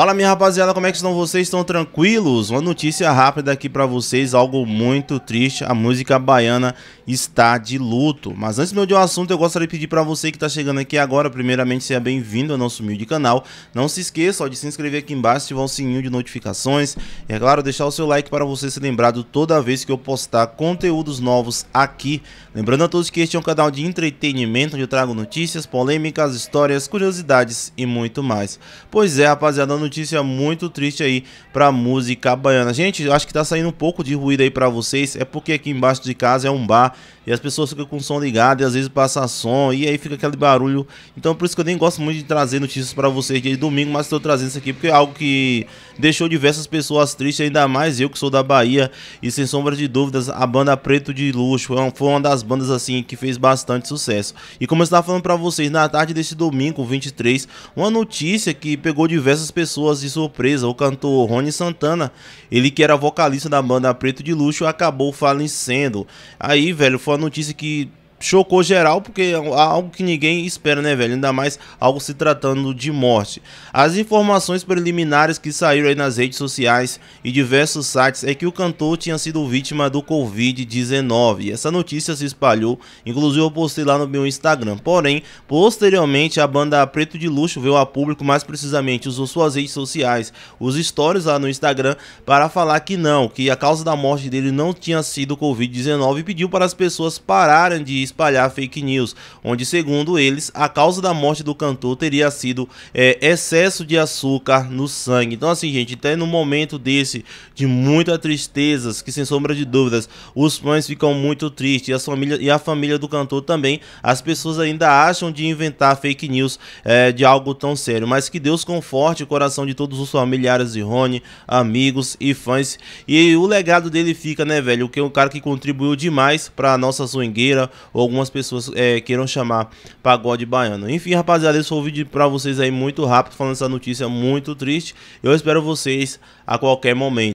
Fala minha rapaziada, como é que estão vocês? Estão tranquilos? Uma notícia rápida aqui pra vocês, algo muito triste, a música baiana está de luto. Mas antes meu, de eu um assunto, eu gostaria de pedir pra você que tá chegando aqui agora, primeiramente seja bem-vindo ao nosso humilde canal. Não se esqueça ó, de se inscrever aqui embaixo, ativar o sininho de notificações e é claro, deixar o seu like para você ser lembrado toda vez que eu postar conteúdos novos aqui. Lembrando a todos que este é um canal de entretenimento, onde eu trago notícias, polêmicas, histórias, curiosidades e muito mais. Pois é rapaziada, notícia muito triste aí pra música baiana. Gente, acho que tá saindo um pouco de ruído aí pra vocês, é porque aqui embaixo de casa é um bar e as pessoas ficam com o som ligado e às vezes passa som e aí fica aquele barulho. Então por isso que eu nem gosto muito de trazer notícias pra vocês de domingo, mas tô trazendo isso aqui porque é algo que deixou diversas pessoas tristes, ainda mais eu que sou da Bahia e sem sombra de dúvidas a banda Preto de Luxo é foi uma das bandas assim que fez bastante sucesso. E como eu estava falando pra vocês, na tarde desse domingo 23, uma notícia que pegou diversas pessoas pessoas de surpresa. O cantor Rony Santana, ele que era vocalista da banda Preto de Luxo, acabou falecendo. Aí, velho, foi a notícia que chocou geral, porque é algo que ninguém espera, né, velho? Ainda mais algo se tratando de morte. As informações preliminares que saíram aí nas redes sociais e diversos sites é que o cantor tinha sido vítima do Covid-19. essa notícia se espalhou, inclusive eu postei lá no meu Instagram. Porém, posteriormente, a banda Preto de Luxo veio a público, mais precisamente, usou suas redes sociais, os stories lá no Instagram, para falar que não, que a causa da morte dele não tinha sido Covid-19 e pediu para as pessoas pararem de espalhar fake news, onde, segundo eles, a causa da morte do cantor teria sido é, excesso de açúcar no sangue. Então, assim, gente, até no momento desse de muita tristeza, que sem sombra de dúvidas, os fãs ficam muito tristes e, a família, e a família do cantor também. As pessoas ainda acham de inventar fake news é, de algo tão sério, mas que Deus conforte o coração de todos os familiares de Rony, amigos e fãs. E o legado dele fica, né, velho? Que é um cara que contribuiu demais para a nossa swingueira, o algumas pessoas é, queiram chamar pagode baiano. Enfim, rapaziada, esse foi o vídeo para vocês aí muito rápido, falando essa notícia muito triste. Eu espero vocês a qualquer momento.